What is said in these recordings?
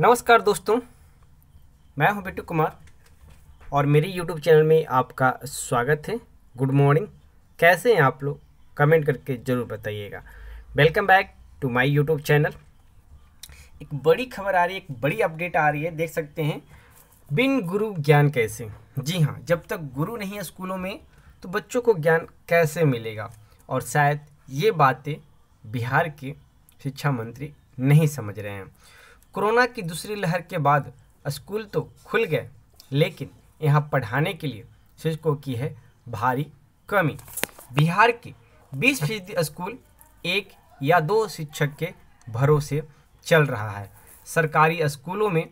नमस्कार दोस्तों मैं हूं बिट्टू कुमार और मेरी यूट्यूब चैनल में आपका स्वागत है गुड मॉर्निंग कैसे हैं आप लोग कमेंट करके ज़रूर बताइएगा welcome back to my YouTube channel एक बड़ी खबर आ रही है एक बड़ी अपडेट आ रही है देख सकते हैं बिन गुरु ज्ञान कैसे जी हाँ जब तक गुरु नहीं है स्कूलों में तो बच्चों को ज्ञान कैसे मिलेगा और शायद ये बातें बिहार के शिक्षा मंत्री नहीं समझ रहे हैं कोरोना की दूसरी लहर के बाद स्कूल तो खुल गए लेकिन यहाँ पढ़ाने के लिए शिक्षकों की है भारी कमी बिहार के 20 फीसदी स्कूल एक या दो शिक्षक के भरोसे चल रहा है सरकारी स्कूलों में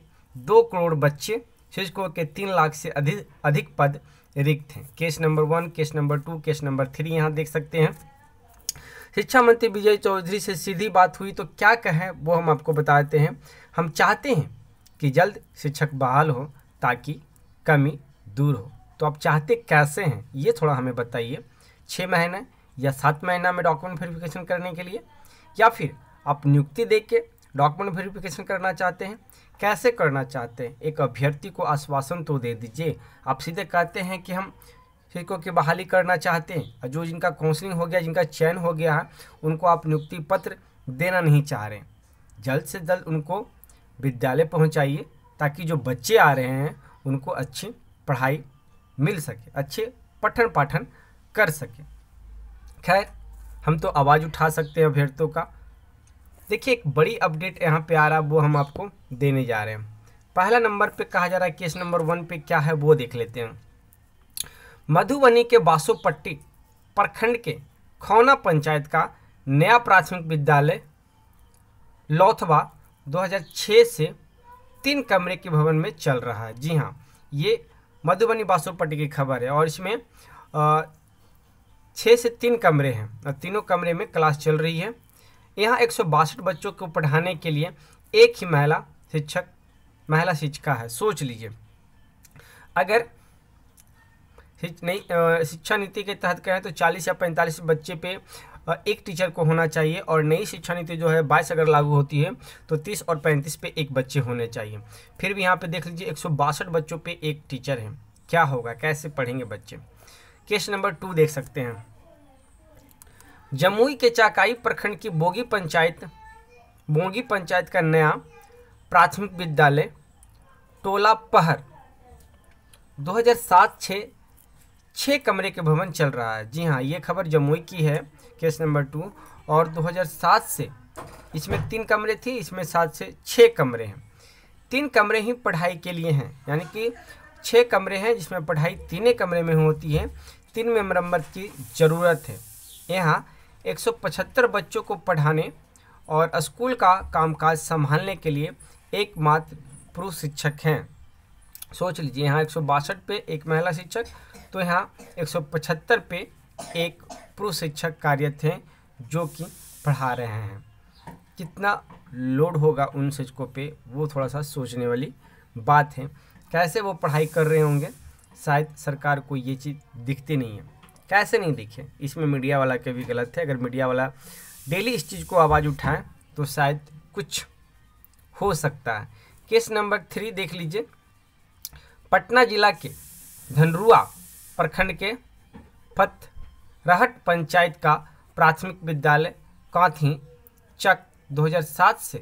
दो करोड़ बच्चे शिक्षकों के तीन लाख से अधिक अधिक पद रिक्त हैं case number one case number two case number three यहाँ देख सकते हैं शिक्षा मंत्री विजय चौधरी से सीधी बात हुई तो क्या कहें वो हम आपको बताते हैं हम चाहते हैं कि जल्द शिक्षक बहाल हो ताकि कमी दूर हो तो आप चाहते कैसे हैं ये थोड़ा हमें बताइए छः महीने या सात महीना में डॉक्यूमेंट वेरिफिकेशन करने के लिए या फिर आप नियुक्ति दे के डॉक्यूमेंट वेरिफिकेशन करना चाहते हैं कैसे करना चाहते हैं एक अभ्यर्थी को आश्वासन तो दे दीजिए आप सीधे कहते हैं कि हम फिरकों की बहाली करना चाहते हैं जो जिनका काउंसलिंग हो गया जिनका चयन हो गया उनको आप नियुक्ति पत्र देना नहीं चाह रहे जल्द से जल्द उनको विद्यालय पहुंचाइए ताकि जो बच्चे आ रहे हैं उनको अच्छी पढ़ाई मिल सके अच्छे पठन पाठन कर सके खैर हम तो आवाज़ उठा सकते हैं अभ्यर्थियों का देखिए एक बड़ी अपडेट यहाँ पे आ रहा है वो हम आपको देने जा रहे हैं पहला नंबर पे कहा जा रहा है केस नंबर वन पे क्या है वो देख लेते हैं मधुबनी के बासुपट्टी प्रखंड के खौना पंचायत का नया प्राथमिक विद्यालय लौथवा 2006 से तीन कमरे के भवन में चल रहा है जी हाँ ये मधुबनी बासुपट्टी की खबर है और इसमें छः से तीन कमरे हैं और तीनों कमरे में क्लास चल रही है यहाँ एक बच्चों को पढ़ाने के लिए एक ही महिला शिक्षक महिला शिक्षिका है सोच लीजिए अगर नहीं शिक्षा नीति के तहत कहें तो 40 या 45 बच्चे पे एक टीचर को होना चाहिए और नई शिक्षा नीति जो है बाईस अगर लागू होती है तो तीस और पैंतीस पे एक बच्चे होने चाहिए फिर भी यहाँ पे देख लीजिए एक बच्चों पे एक टीचर है क्या होगा कैसे पढ़ेंगे बच्चे केस नंबर टू देख सकते हैं जमुई के चाकाई प्रखंड की बोगी पंचायत बोगी पंचायत का नया प्राथमिक विद्यालय टोला पहर 2007 हज़ार छः कमरे के भवन चल रहा है जी हाँ ये खबर जमुई की है केस नंबर टू और 2007 से इसमें तीन कमरे थी इसमें सात से छः कमरे हैं तीन कमरे ही पढ़ाई के लिए हैं यानी कि छः कमरे हैं जिसमें पढ़ाई तीन कमरे में होती है तीन में मरम्मत की ज़रूरत है यहाँ 175 बच्चों को पढ़ाने और स्कूल का कामकाज संभालने के लिए एकमात्र पुरुष शिक्षक हैं सोच लीजिए यहाँ एक पे एक महिला शिक्षक तो यहाँ एक पे एक पुरुष शिक्षक कार्यरत हैं जो कि पढ़ा रहे हैं कितना लोड होगा उन शिक्षकों पे वो थोड़ा सा सोचने वाली बात है कैसे वो पढ़ाई कर रहे होंगे शायद सरकार को ये चीज़ दिखती नहीं है कैसे नहीं दिखे इसमें मीडिया वाला के भी गलत है अगर मीडिया वाला डेली इस चीज़ को आवाज़ उठाएं तो शायद कुछ हो सकता है केस नंबर थ्री देख लीजिए पटना जिला के धनरुआ प्रखंड के फतरहट पंचायत का प्राथमिक विद्यालय काथी चक 2007 से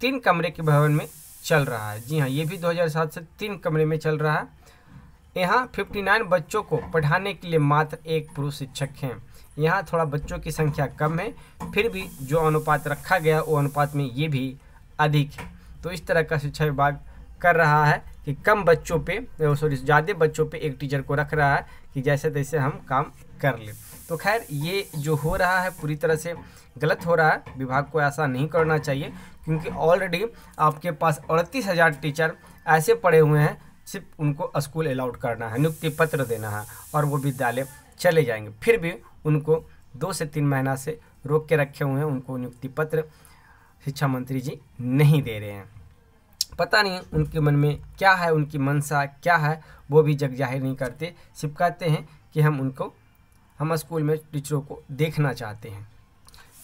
तीन कमरे के भवन में चल रहा है जी हाँ ये भी 2007 से तीन कमरे में चल रहा है यहाँ 59 बच्चों को पढ़ाने के लिए मात्र एक पुरुष शिक्षक हैं यहाँ थोड़ा बच्चों की संख्या कम है फिर भी जो अनुपात रखा गया वो अनुपात में ये भी अधिक है तो इस तरह का शिक्षा विभाग कर रहा है कि कम बच्चों पे सॉरी ज़्यादा बच्चों पे एक टीचर को रख रहा है कि जैसे तैसे हम काम कर ले तो खैर ये जो हो रहा है पूरी तरह से गलत हो रहा है विभाग को ऐसा नहीं करना चाहिए क्योंकि ऑलरेडी आपके पास अड़तीस हज़ार टीचर ऐसे पड़े हुए हैं सिर्फ उनको स्कूल अलाउड करना है नियुक्ति पत्र देना है और वो विद्यालय चले जाएंगे फिर भी उनको दो से तीन महीना से रोक के रखे हुए हैं उनको नियुक्ति पत्र शिक्षा मंत्री जी नहीं दे रहे हैं पता नहीं उनके मन में क्या है उनकी मनसा क्या है वो भी जग जाहिर नहीं करते सिर्फ कहते हैं कि हम उनको हम स्कूल में टीचरों को देखना चाहते हैं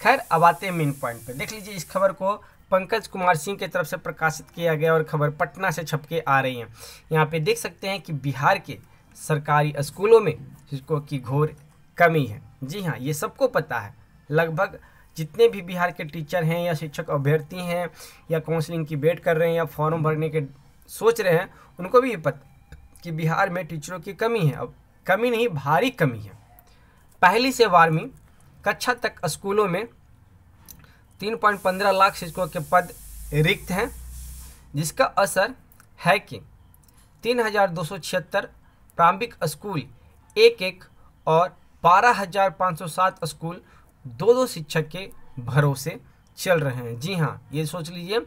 खैर अब आते हैं मेन पॉइंट पर देख लीजिए इस खबर को पंकज कुमार सिंह की तरफ से प्रकाशित किया गया और खबर पटना से छप के आ रही है यहाँ पे देख सकते हैं कि बिहार के सरकारी स्कूलों में शिक्षकों की घोर कमी है जी हाँ ये सबको पता है लगभग जितने भी बिहार के टीचर हैं या शिक्षक अभ्यर्थी हैं या काउंसलिंग की वेट कर रहे हैं या फॉर्म भरने के सोच रहे हैं उनको भी ये पता कि बिहार में टीचरों की कमी है अब कमी नहीं भारी कमी है पहली से बारहवीं कक्षा तक स्कूलों में तीन पॉइंट पंद्रह लाख शिक्षकों के पद रिक्त हैं जिसका असर है कि तीन हज़ार दो सौ छिहत्तर प्रारंभिक स्कूल एक एक और बारह हज़ार पाँच सौ सात स्कूल दो दो शिक्षक के भरोसे चल रहे हैं जी हाँ ये सोच लीजिए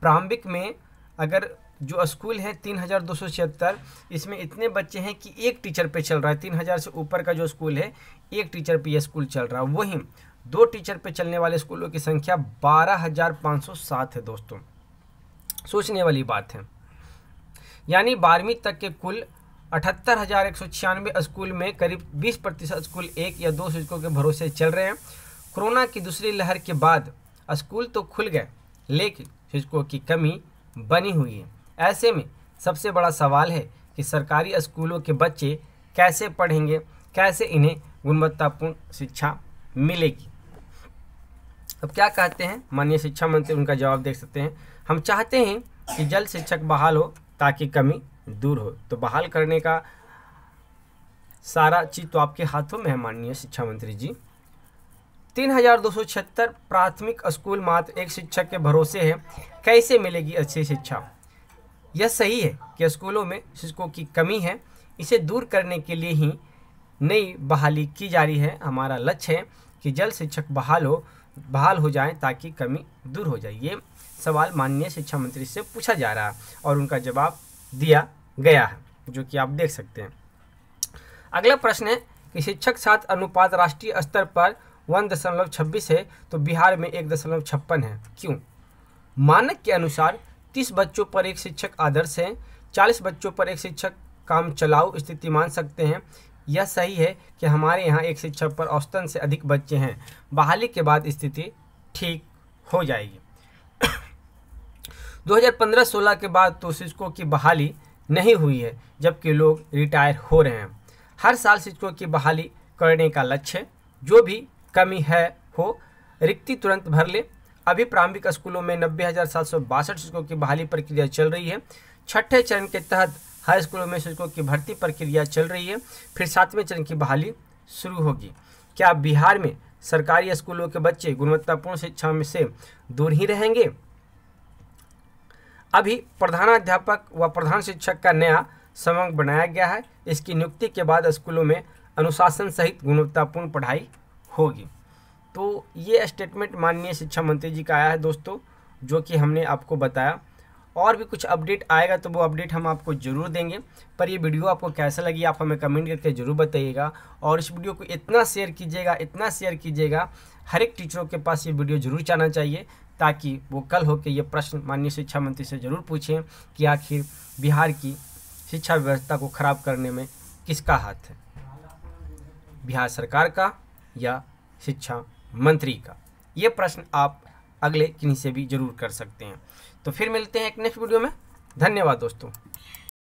प्रारंभिक में अगर जो स्कूल है तीन हज़ार दो सौ छिहत्तर इसमें इतने बच्चे हैं कि एक टीचर पे चल रहा है तीन हज़ार से ऊपर का जो स्कूल है एक टीचर पे ये स्कूल चल रहा है वहीं दो टीचर पे चलने वाले स्कूलों की संख्या बारह हज़ार पाँच सौ सात है दोस्तों सोचने वाली बात है यानी बारहवीं तक के कुल अठहत्तर हज़ार एक सौ छियानवे स्कूल में करीब बीस प्रतिशत स्कूल एक या दो शिक्षकों के भरोसे चल रहे हैं कोरोना की दूसरी लहर के बाद स्कूल तो खुल गए लेकिन शिक्षकों की कमी बनी हुई है ऐसे में सबसे बड़ा सवाल है कि सरकारी स्कूलों के बच्चे कैसे पढ़ेंगे कैसे इन्हें गुणवत्तापूर्ण शिक्षा मिलेगी अब क्या कहते हैं माननीय शिक्षा मंत्री उनका जवाब देख सकते हैं हम चाहते हैं कि जल्द शिक्षक बहाल हो ताकि कमी दूर हो तो बहाल करने का सारा चीज़ तो आपके हाथों में है माननीय शिक्षा मंत्री जी तीन हजार दो सौ छिहत्तर प्राथमिक स्कूल मात्र एक शिक्षक के भरोसे है कैसे मिलेगी अच्छी शिक्षा यह सही है कि स्कूलों में शिक्षकों की कमी है इसे दूर करने के लिए ही नई बहाली की जा रही है हमारा लक्ष्य है कि जल्द शिक्षक बहाल हो बहाल हो जाएं ताकि कमी दूर हो जाए ये सवाल माननीय शिक्षा मंत्री से पूछा जा रहा है और उनका जवाब दिया गया है जो कि आप देख सकते हैं अगला प्रश्न है कि शिक्षक साथ अनुपात राष्ट्रीय स्तर पर वन दशमलव छब्बीस है तो बिहार में एक दशमलव छप्पन है क्यों मानक के अनुसार तीस बच्चों पर एक शिक्षक आदर्श है चालीस बच्चों पर एक शिक्षक काम चलाऊ स्थिति मान सकते हैं यह सही है कि हमारे यहाँ एक शिक्षक पर औसतन से अधिक बच्चे हैं बहाली के बाद स्थिति ठीक हो जाएगी 2015-16 के बाद तो शिक्षकों की बहाली नहीं हुई है जबकि लोग रिटायर हो रहे हैं हर साल शिक्षकों की बहाली करने का लक्ष्य जो भी कमी है हो रिक्ति तुरंत भर ले अभी प्रारंभिक स्कूलों में नब्बे हज़ार सात सौ बासठ शिक्षकों की बहाली प्रक्रिया चल रही है छठे चरण के तहत हाई स्कूलों में शिक्षकों की भर्ती प्रक्रिया चल रही है फिर सातवें चरण की बहाली शुरू होगी क्या बिहार में सरकारी स्कूलों के बच्चे गुणवत्तापूर्ण शिक्षा में से दूर ही रहेंगे अभी प्रधानाध्यापक व प्रधान शिक्षक का नया समंग बनाया गया है इसकी नियुक्ति के बाद स्कूलों में अनुशासन सहित गुणवत्तापूर्ण पढ़ाई होगी तो ये स्टेटमेंट माननीय शिक्षा मंत्री जी का आया है दोस्तों जो कि हमने आपको बताया और भी कुछ अपडेट आएगा तो वो अपडेट हम आपको ज़रूर देंगे पर ये वीडियो आपको कैसा लगी आप हमें कमेंट करके ज़रूर बताइएगा और इस वीडियो को इतना शेयर कीजिएगा इतना शेयर कीजिएगा हर एक टीचरों के पास ये वीडियो ज़रूर जाना चाहिए ताकि वो कल होकर ये प्रश्न माननीय शिक्षा मंत्री से ज़रूर पूछें कि आखिर बिहार की शिक्षा व्यवस्था को ख़राब करने में किसका हाथ है बिहार सरकार का या शिक्षा मंत्री का ये प्रश्न आप अगले किन्हीं से भी जरूर कर सकते हैं तो फिर मिलते हैं एक नेक्स्ट वीडियो में धन्यवाद दोस्तों